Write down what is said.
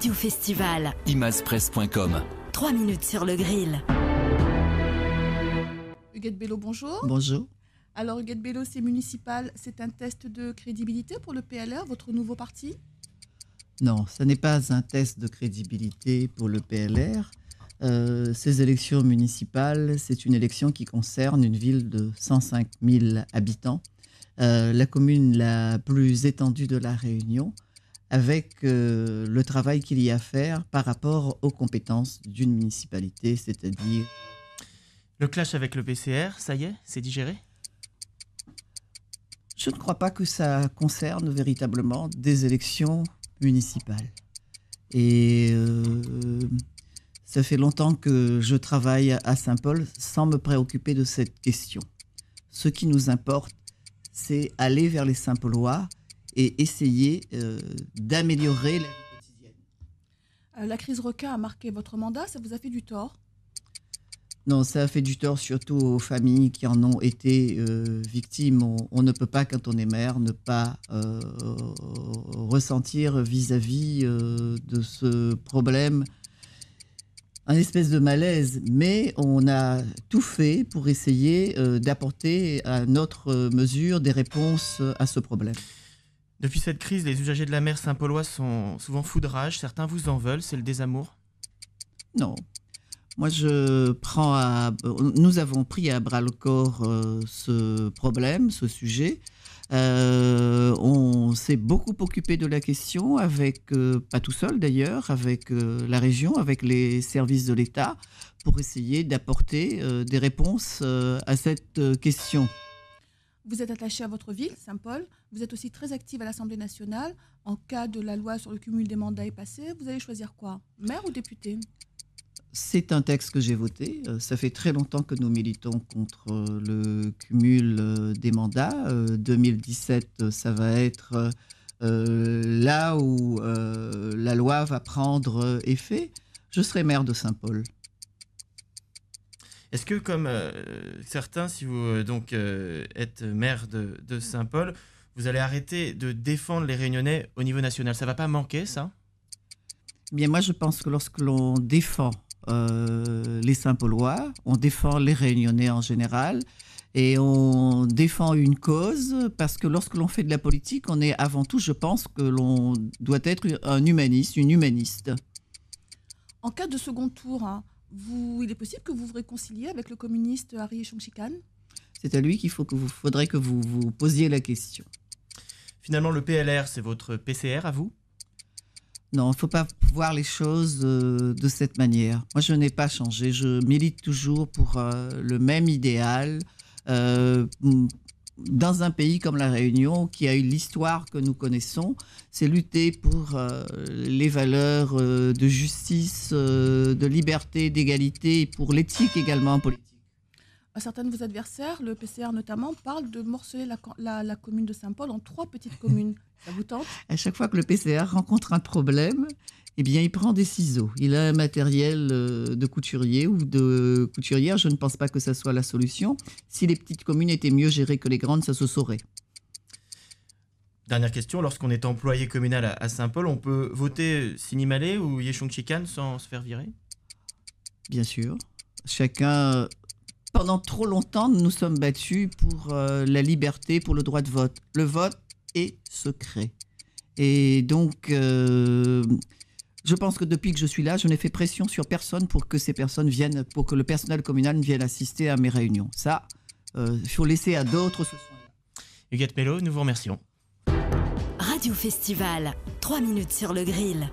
Radio Festival. Imaspresse.com. Trois minutes sur le grill. Huguette Bello, bonjour. Bonjour. Alors, Huguette Bello, c'est municipal. C'est un test de crédibilité pour le PLR, votre nouveau parti Non, ce n'est pas un test de crédibilité pour le PLR. Euh, ces élections municipales, c'est une élection qui concerne une ville de 105 000 habitants, euh, la commune la plus étendue de la Réunion avec euh, le travail qu'il y a à faire par rapport aux compétences d'une municipalité, c'est-à-dire... Le clash avec le PCR, ça y est, c'est digéré Je ne crois pas que ça concerne véritablement des élections municipales. Et euh, ça fait longtemps que je travaille à Saint-Paul sans me préoccuper de cette question. Ce qui nous importe, c'est aller vers les Saint-Paulois et essayer euh, d'améliorer la vie quotidienne. Euh, la crise requin a marqué votre mandat, ça vous a fait du tort non, ça a fait du tort surtout aux familles qui en ont été euh, victimes. On, ne peut pas, quand on est maire, ne pas ressentir vis-à-vis de ce problème un espèce de malaise. Mais on a tout fait pour essayer d'apporter à notre mesure des réponses à ce problème. Depuis cette crise, les usagers de la mer Saint-Paulois sont souvent fous de rage. Certains vous en veulent. C'est le désamour Non. Moi, je prends à. Nous avons pris à bras le corps euh, ce problème, ce sujet. Euh, on s'est beaucoup occupé de la question, avec, euh, pas tout seul d'ailleurs, avec la région, avec les services de l'État, pour essayer d'apporter des réponses à cette question. Vous êtes attaché à votre ville, Saint-Paul. Vous êtes aussi très active à l'Assemblée nationale. En cas de la loi sur le cumul des mandats est passée, vous allez choisir quoi Maire ou député c'est un texte que j'ai voté. Euh, ça fait très longtemps que nous militons contre euh, le cumul euh, des mandats. 2017, ça va être là où la loi va prendre effet. Je serai maire de Saint-Paul. Est-ce que, comme euh, certains, si vous euh, donc euh, êtes maire de, Saint-Paul, vous allez arrêter de défendre les Réunionnais au niveau national Ça va pas manquer, ça eh Bien, moi, je pense que lorsque l'on défend les Saint-Paulois, on défend les Réunionnais en général, et on défend une cause parce que lorsque l'on fait de la politique, on est avant tout, je pense, que l'on doit être un humaniste, une humaniste. En cas de second tour, hein, il est possible que vous vous réconciliez avec le communiste Harry Chongchikan C'est à lui qu'il faut que vous, faudrait que vous vous posiez la question. Finalement, le PLR, c'est votre PCR à vous Non, il ne faut pas voir les choses euh, de cette manière. Moi, je n'ai pas changé. Je milite toujours pour euh, le même idéal. Euh, dans un pays comme la Réunion, qui a eu l'histoire que nous connaissons, c'est lutter pour euh, les valeurs euh, de justice, euh, de liberté, d'égalité, pour l'éthique également politique. Certains de vos adversaires, le PCR notamment, parlent de morceler la, la commune de Saint-Paul en trois petites communes. Ça vous tente À chaque fois que le PCR rencontre un problème, eh bien, il prend des ciseaux. Il a un matériel euh, de couturier ou de couturière. Je ne pense pas que ça soit la solution. Si les petites communes étaient mieux gérées que les grandes, ça se saurait. Dernière question, lorsqu'on est employé communal à Saint-Paul, on peut voter Sinimalé ou Yeshong Chikan sans se faire virer Bien sûr. Chacun, pendant trop longtemps, nous nous sommes battus pour euh, la liberté, pour le droit de vote. Le vote est secret. Et donc, euh, je pense que depuis que je suis là, je n'ai fait pression sur personne pour que ces personnes viennent, pour que le personnel communal vienne assister à mes réunions. Ça, il euh, faut laisser à d'autres ce soir. Huguette Mello, nous vous remercions. Radio Festival, 3 minutes sur le grill.